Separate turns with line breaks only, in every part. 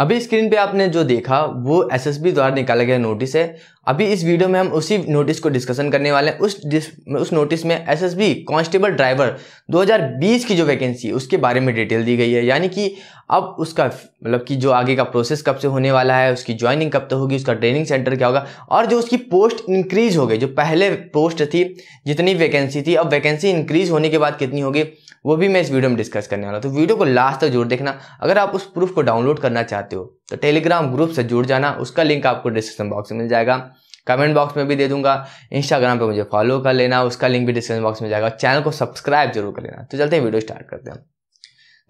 अभी स्क्रीन पे आपने जो देखा वो एसएसबी द्वारा निकाला गया नोटिस है अभी इस वीडियो में हम उसी नोटिस को डिस्कशन करने वाले हैं उस उस नोटिस में एसएसबी कांस्टेबल ड्राइवर 2020 की जो वैकेंसी है उसके बारे में डिटेल दी गई है यानी कि अब उसका मतलब कि जो आगे का प्रोसेस कब से होने वाला है उसकी ज्वाइनिंग कब तक तो होगी उसका ट्रेनिंग सेंटर क्या होगा और जो उसकी पोस्ट इंक्रीज हो गई जो पहले पोस्ट थी जितनी वैकेंसी थी अब वैकेंसी इंक्रीज होने के बाद कितनी होगी वो भी मैं इस वीडियो में डिस्कस करने वाला हूँ तो वीडियो को लास्ट तक जोड़ देखना अगर आप उस प्रूफ को डाउनलोड करना चाहते हो तो टेलीग्राम ग्रुप से जुड़ जाना उसका लिंक आपको डिस्क्रिप्शन बॉक्स में मिल जाएगा कमेंट बॉक्स में भी दे दूंगा इंस्टाग्राम पे मुझे फॉलो कर लेना उसका लिंक भी डिस्क्रिप्शन बॉक्स में जाएगा चैनल को सब्सक्राइब जरूर कर लेना तो चलते हैं वीडियो स्टार्ट करते हैं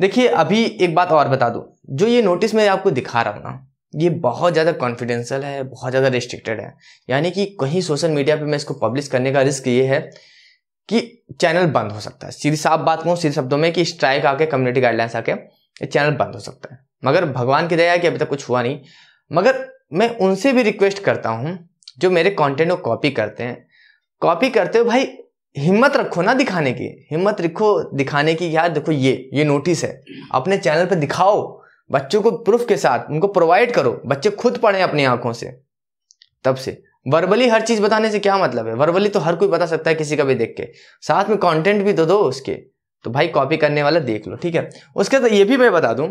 देखिए अभी एक बात और बता दूँ जो ये नोटिस मैं आपको दिखा रहा हूँ ना ये बहुत ज़्यादा कॉन्फिडेंशियल है बहुत ज़्यादा रिस्ट्रिक्टेड है यानी कि कहीं सोशल मीडिया पे मैं इसको पब्लिश करने का रिस्क ये है कि चैनल बंद हो सकता है सीधी साफ बात कहूँ सीधे शब्दों में कि स्ट्राइक आके कम्युनिटी गाइडलाइंस आके ये चैनल बंद हो सकता है मगर भगवान की दया कि अभी तक कुछ हुआ नहीं मगर मैं उनसे भी रिक्वेस्ट करता हूँ जो मेरे कॉन्टेंट को कॉपी करते हैं कॉपी करते हो भाई हिम्मत रखो ना दिखाने की हिम्मत रखो दिखाने की यार देखो ये ये नोटिस है अपने चैनल पर दिखाओ बच्चों को प्रूफ के साथ उनको प्रोवाइड करो बच्चे खुद पढ़ें अपनी आंखों से तब से वर्बली हर चीज बताने से क्या मतलब है वर्बली तो हर कोई बता सकता है किसी का भी देख के साथ में कंटेंट भी दो दो उसके तो भाई कॉपी करने वाला देख लो ठीक है उसके बाद तो ये भी मैं बता दूं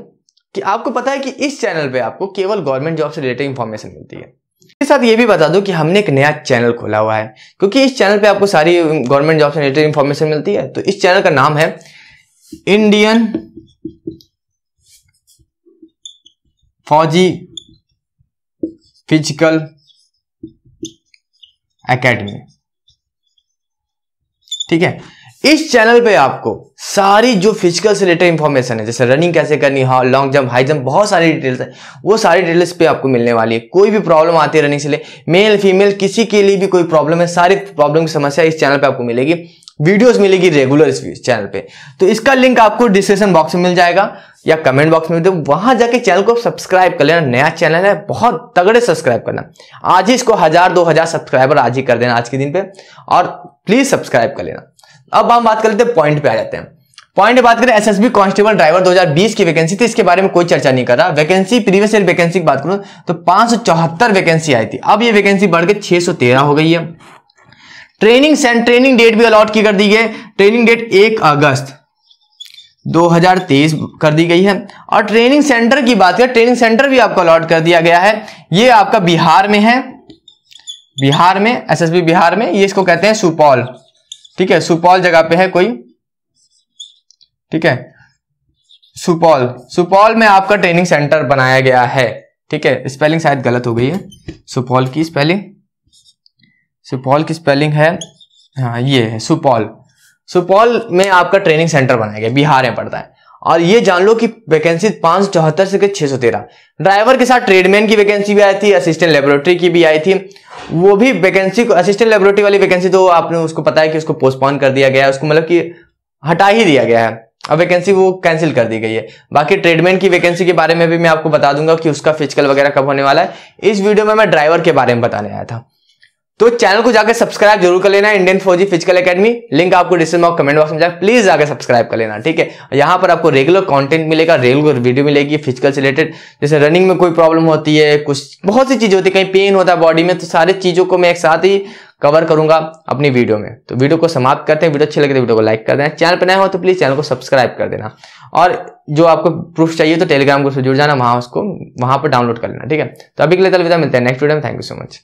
कि आपको पता है कि इस चैनल पे आपको केवल गवर्नमेंट जॉब से रिलेटेड इंफॉर्मेशन मिलती है के साथ ये भी बता दूं कि हमने एक नया चैनल खोला हुआ है क्योंकि इस चैनल पे आपको सारी गवर्नमेंट जॉब से रिलेटेड इंफॉर्मेशन मिलती है तो इस चैनल का नाम है इंडियन फौजी फिजिकल एकेडमी ठीक है इस चैनल पे आपको सारी जो फिजिकल से रिलेटेड इंफॉर्मेशन है जैसे रनिंग कैसे करनी है लॉन्ग जंप हाई जंप बहुत सारी डिटेल्स है वो सारी डिटेल्स पे आपको मिलने वाली है कोई भी प्रॉब्लम आती है रनिंग से ले मेल फीमेल किसी के लिए भी कोई प्रॉब्लम है सारी प्रॉब्लम की समस्या इस चैनल पे आपको मिलेगी वीडियोस मिलेगी रेगुलर इस चैनल पे तो इसका लिंक आपको डिस्क्रिप्शन बॉक्स में मिल जाएगा या कमेंट बॉक्स में मिल जाएगा वहां जाके चैनल को सब्सक्राइब कर लेना नया चैनल है बहुत तगड़े सब्सक्राइब करना आज ही इसको हजार दो हजार सब्सक्राइबर आज ही कर देना आज के दिन पे और प्लीज सब्सक्राइब कर लेना अब हम बात करते हैं पॉइंट पे आ जाते हैं पॉइंट बात करें एसएसबी कांस्टेबल ड्राइवर 2020 की वैकेंसी थी इसके बारे में कोई चर्चा नहीं कर रहा वैकेंसी प्रीवियस ईयर वैकेंसी की बात करूं तो पांच वैकेंसी आई थी अब ये वैकेंसी बढ़ के छह हो गई है ट्रेनिंग सेंट ट्रेनिंग डेट भी अलॉट की कर दी गई ट्रेनिंग डेट एक अगस्त 2023 कर दी गई है और ट्रेनिंग सेंटर की बात करें ट्रेनिंग सेंटर भी आपको अलॉट कर दिया गया है ये आपका बिहार में है बिहार में एसएसबी बिहार में ये इसको कहते हैं सुपौल ठीक है सुपौल जगह पे है कोई ठीक है सुपौल सुपौल में आपका ट्रेनिंग सेंटर बनाया गया है ठीक है स्पेलिंग शायद गलत हो गई है सुपौल की स्पेलिंग सुपौल की स्पेलिंग है हाँ ये है सुपौल सुपौल में आपका ट्रेनिंग सेंटर बनाया गया बिहार में पड़ता है और ये जान लो कि वैकेंसी पांच चौहत्तर से छह सौ तेरह ड्राइवर के साथ ट्रेडमैन की वैकेंसी भी आई थी असिस्टेंट लेबोरेटरी की भी आई थी वो भी वैकेंसी को असिस्टेंट लेबोरेटरी वाली वैकेंसी तो आपने उसको पता है कि उसको पोस्टपोन कर दिया गया है उसको मतलब कि हटा ही दिया गया है अब वैकेंसी वो कैंसिल कर दी गई है बाकी ट्रेडमैन की वैकेंसी के बारे में भी मैं आपको बता दूंगा कि उसका फिजिकल वगैरह कब होने वाला है इस वीडियो में मैं ड्राइवर के बारे में बताने आया था तो चैनल को जाकर सब्सक्राइब जरूर कर लेना इंडियन फौजी फिजिकल एकेडमी लिंक आपको डिस्क्रिप्शन बॉक्स कमेंट बॉक्स में जाकर प्लीज जाकर सब्सक्राइब कर लेना ठीक है यहाँ पर आपको रेगुलर कंटेंट मिलेगा रेगुलर वीडियो मिलेगी फिजिकल से रिलेटेड जैसे रनिंग में कोई प्रॉब्लम होती है कुछ बहुत सी चीज़ होती है कहीं पेन होता है बॉडी में तो सारी चीज़ों को मैं एक साथ ही कवर करूंगा अपनी वीडियो में तो वीडियो को समाप्त करते हैं वीडियो अच्छी लगे तो वीडियो को लाइक कर देना चैनल पर नया हो तो प्लीज चैनल को सब्सक्राइब कर देना और जो आपको प्रूफ चाहिए तो टेलीग्राम को जुड़ जाना वहां उसको वहां पर डाउनलोड कर लेना ठीक है तो अभी के लिए तलविदा मिलता है नेक्स्ट वीडियो में थैंक यू सो मच